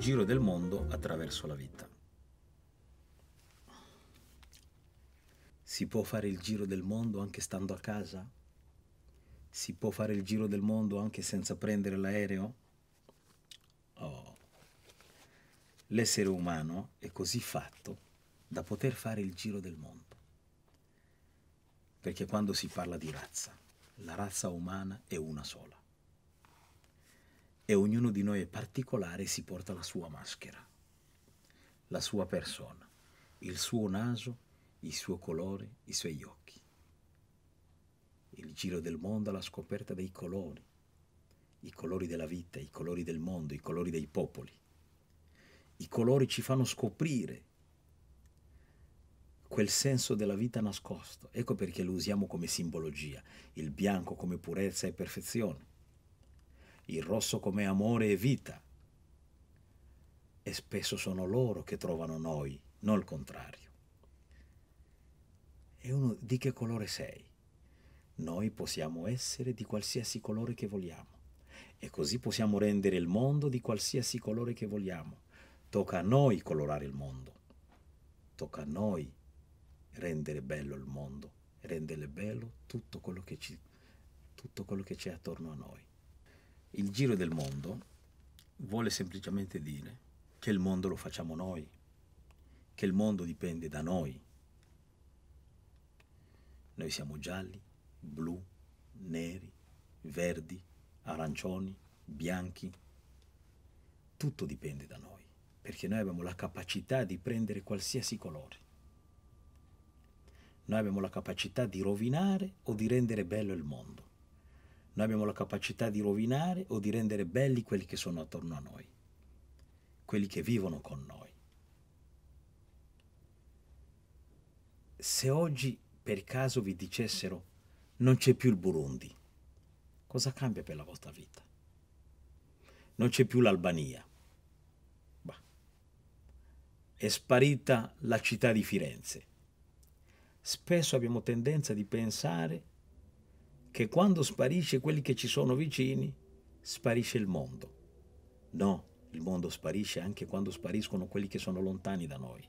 giro del mondo attraverso la vita. Si può fare il giro del mondo anche stando a casa? Si può fare il giro del mondo anche senza prendere l'aereo? Oh. L'essere umano è così fatto da poter fare il giro del mondo. Perché quando si parla di razza, la razza umana è una sola e ognuno di noi è particolare e si porta la sua maschera, la sua persona, il suo naso, il suo colore, i suoi occhi. Il giro del mondo alla scoperta dei colori, i colori della vita, i colori del mondo, i colori dei popoli. I colori ci fanno scoprire quel senso della vita nascosto. Ecco perché lo usiamo come simbologia, il bianco come purezza e perfezione, il rosso come amore e vita. E spesso sono loro che trovano noi, non il contrario. E uno di che colore sei? Noi possiamo essere di qualsiasi colore che vogliamo. E così possiamo rendere il mondo di qualsiasi colore che vogliamo. Tocca a noi colorare il mondo. Tocca a noi rendere bello il mondo, rendere bello tutto quello che ci tutto quello che c'è attorno a noi. Il giro del mondo vuole semplicemente dire che il mondo lo facciamo noi, che il mondo dipende da noi. Noi siamo gialli, blu, neri, verdi, arancioni, bianchi. Tutto dipende da noi, perché noi abbiamo la capacità di prendere qualsiasi colore. Noi abbiamo la capacità di rovinare o di rendere bello il mondo. Noi abbiamo la capacità di rovinare o di rendere belli quelli che sono attorno a noi, quelli che vivono con noi. Se oggi per caso vi dicessero non c'è più il Burundi, cosa cambia per la vostra vita? Non c'è più l'Albania. Bah. È sparita la città di Firenze. Spesso abbiamo tendenza di pensare che quando sparisce quelli che ci sono vicini, sparisce il mondo. No, il mondo sparisce anche quando spariscono quelli che sono lontani da noi,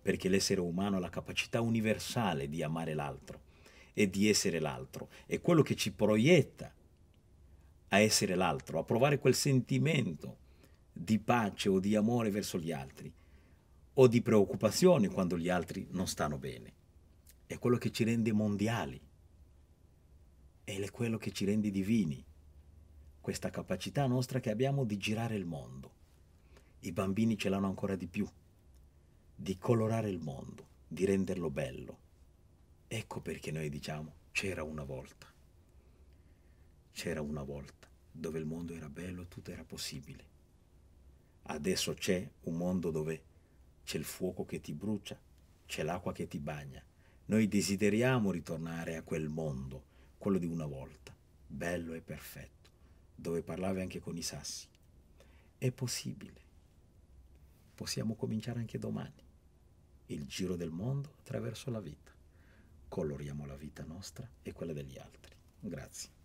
perché l'essere umano ha la capacità universale di amare l'altro e di essere l'altro, è quello che ci proietta a essere l'altro, a provare quel sentimento di pace o di amore verso gli altri, o di preoccupazione quando gli altri non stanno bene. È quello che ci rende mondiali ed è quello che ci rende divini, questa capacità nostra che abbiamo di girare il mondo. I bambini ce l'hanno ancora di più, di colorare il mondo, di renderlo bello. Ecco perché noi diciamo c'era una volta. C'era una volta dove il mondo era bello, e tutto era possibile. Adesso c'è un mondo dove c'è il fuoco che ti brucia, c'è l'acqua che ti bagna. Noi desideriamo ritornare a quel mondo quello di una volta, bello e perfetto, dove parlavi anche con i sassi. È possibile. Possiamo cominciare anche domani il giro del mondo attraverso la vita. Coloriamo la vita nostra e quella degli altri. Grazie.